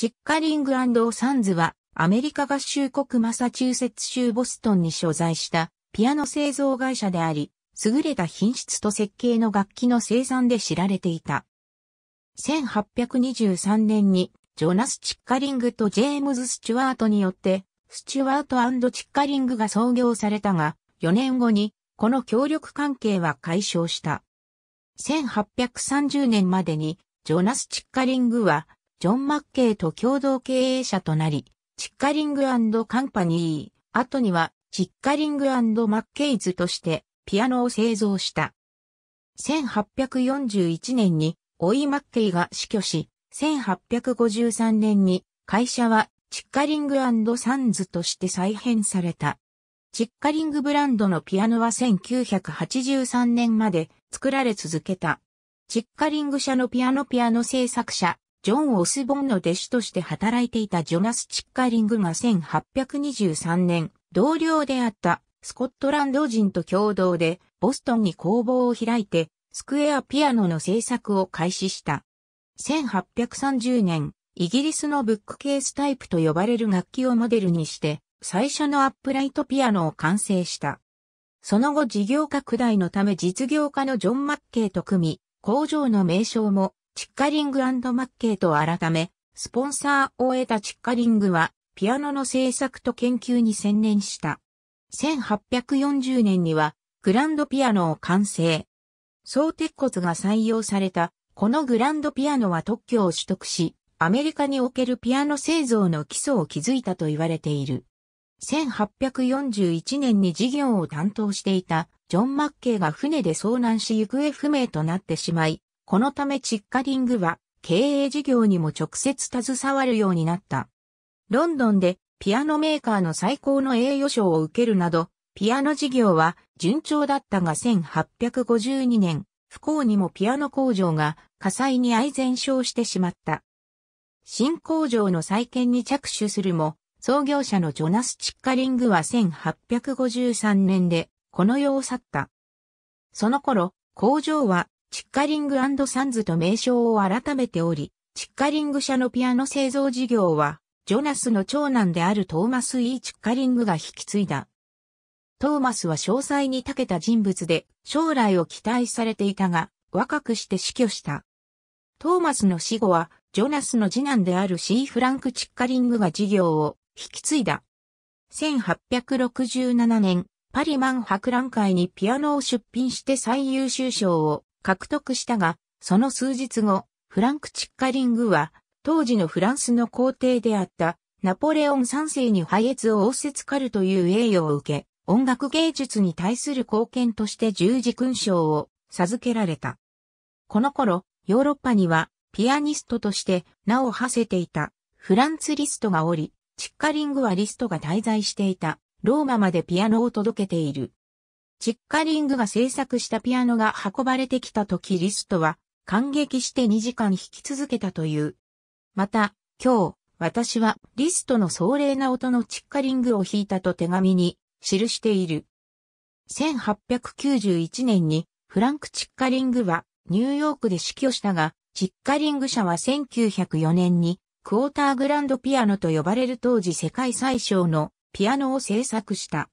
チッカリングサンズは、アメリカ合衆国マサチューセッツ州ボストンに所在したピアノ製造会社であり、優れた品質と設計の楽器の生産で知られていた。1823年に、ジョナス・チッカリングとジェームズ・スチュワートによって、スチュワートチッカリングが創業されたが、4年後に、この協力関係は解消した。1830年までに、ジョナス・チッカリングは、ジョン・マッケイと共同経営者となり、チッカリングカンパニー、後にはチッカリングマッケイズとしてピアノを製造した。1841年にオイ・マッケイが死去し、1853年に会社はチッカリングサンズとして再編された。チッカリングブランドのピアノは1983年まで作られ続けた。チッカリング社のピアノピアノ製作者、ジョン・オスボンの弟子として働いていたジョナス・チッカリングが1823年、同僚であったスコットランド人と共同でボストンに工房を開いてスクエアピアノの制作を開始した。1830年、イギリスのブックケースタイプと呼ばれる楽器をモデルにして最初のアップライトピアノを完成した。その後事業拡大のため実業家のジョン・マッケイと組み、工場の名称もチッカリングマッケイと改め、スポンサーを得たチッカリングは、ピアノの制作と研究に専念した。1840年には、グランドピアノを完成。総鉄骨が採用された、このグランドピアノは特許を取得し、アメリカにおけるピアノ製造の基礎を築いたと言われている。1841年に事業を担当していたジョン・マッケイが船で遭難し行方不明となってしまい、このためチッカリングは経営事業にも直接携わるようになった。ロンドンでピアノメーカーの最高の栄誉賞を受けるなど、ピアノ事業は順調だったが1852年、不幸にもピアノ工場が火災に愛全焼してしまった。新工場の再建に着手するも、創業者のジョナス・チッカリングは1853年でこの世を去った。その頃、工場はチッカリングサンズと名称を改めており、チッカリング社のピアノ製造事業は、ジョナスの長男であるトーマス・イー・チッカリングが引き継いだ。トーマスは詳細に長けた人物で、将来を期待されていたが、若くして死去した。トーマスの死後は、ジョナスの次男であるシー・フランク・チッカリングが事業を引き継いだ。1867年、パリマン博覧会にピアノを出品して最優秀賞を獲得したが、その数日後、フランク・チッカリングは、当時のフランスの皇帝であった、ナポレオン三世に配越を仰せつかるという栄誉を受け、音楽芸術に対する貢献として十字勲章を授けられた。この頃、ヨーロッパには、ピアニストとして名を馳せていた、フランツ・リストがおり、チッカリングはリストが滞在していた、ローマまでピアノを届けている。チッカリングが制作したピアノが運ばれてきた時リストは感激して2時間弾き続けたという。また、今日、私はリストの壮麗な音のチッカリングを弾いたと手紙に記している。1891年にフランク・チッカリングはニューヨークで死去したが、チッカリング社は1904年にクォーターグランドピアノと呼ばれる当時世界最小のピアノを制作した。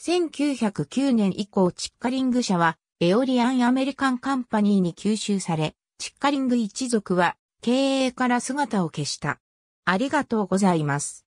1909年以降チッカリング社はエオリアンアメリカンカンパニーに吸収され、チッカリング一族は経営から姿を消した。ありがとうございます。